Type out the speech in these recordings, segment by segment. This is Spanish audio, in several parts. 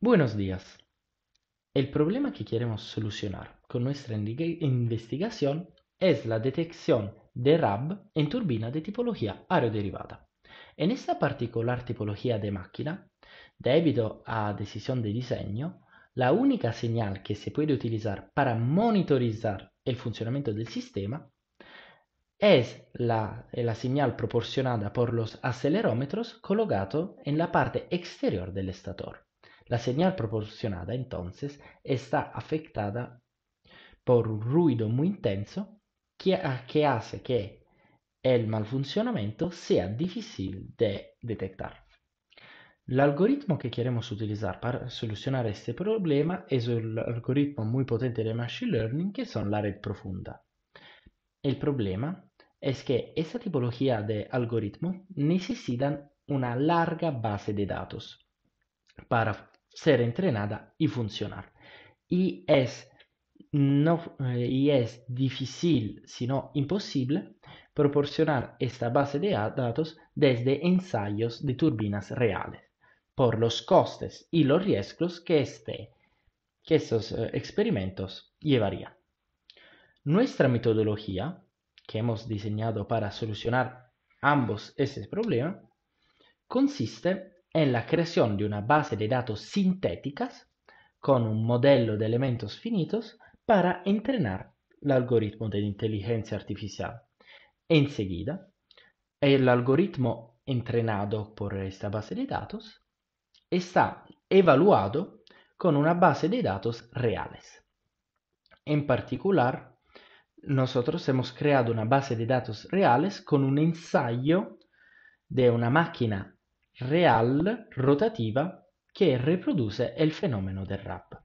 Buenos días. El problema que queremos solucionar con nuestra investigación es la detección de RAB en turbina de tipología aeroderivada. En esta particular tipología de máquina, debido a decisión de diseño, la única señal que se puede utilizar para monitorizar el funcionamiento del sistema es la, señal proporcionada por los acelerómetros colocados en la parte exterior del estator. La señal proporcionada entonces está afectada por un ruido muy intenso que, hace que el mal funcionamiento sea difícil de detectar. El algoritmo que queremos utilizar para solucionar este problema es un algoritmo muy potente de Machine Learning que son la red profunda. El problema es que esta tipología de algoritmo necesita una larga base de datos para ser entrenada y funcionar. Y es, no, eh, y es difícil, sino imposible, proporcionar esta base de datos desde ensayos de turbinas reales, por los costes y los riesgos que, este, que estos eh, experimentos llevarían. Nuestra metodología, que hemos diseñado para solucionar ambos estos problemas, consiste è la creazione di una base de datos sintéticas con un modello de elementos finitos para entrenar el algoritmo de inteligencia artificial. seguida el algoritmo entrenato por esta base de datos está evaluato con una base de datos reales. En particular, nosotros hemos creado una base de datos reales con un ensayo de una máquina real rotativa che riproduce il fenomeno del rap.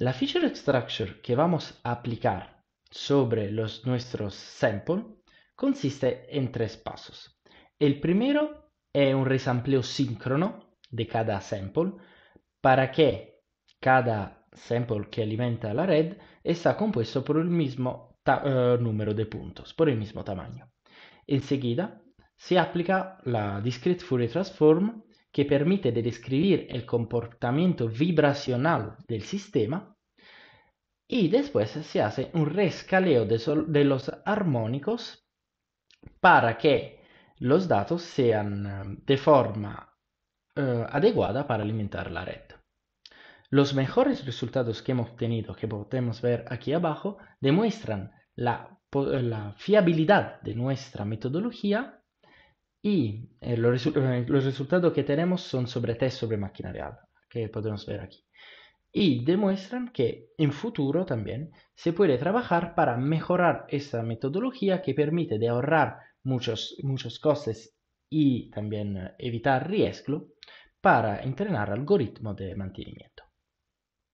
La feature structure che vamos a aplicar sobre los nuestros sample consiste en tres pasos. El primero es un resampleo síncrono de cada sample para que cada sample que alimenta la red está compuesto por el mismo eh, número de puntos, por el mismo tamaño. Enseguida se aplica la Discrete Fourier Transform que permite describir el comportamiento vibracional del sistema y después se hace un rescaleo de, los armónicos para que los datos sean um, de forma eh, adecuada para alimentar la red. Los mejores resultados que hemos obtenido, que podemos ver aquí abajo, demuestran la eh, la fiabilidad de nuestra metodología y eh, eh, los, resultados que tenemos son sobre test sobre máquina real, que podemos ver aquí. Y demuestran que en futuro también se puede trabajar para mejorar esta metodología que permite de ahorrar muchos, muchos costes y también evitar riesgo para entrenar algoritmos de mantenimiento.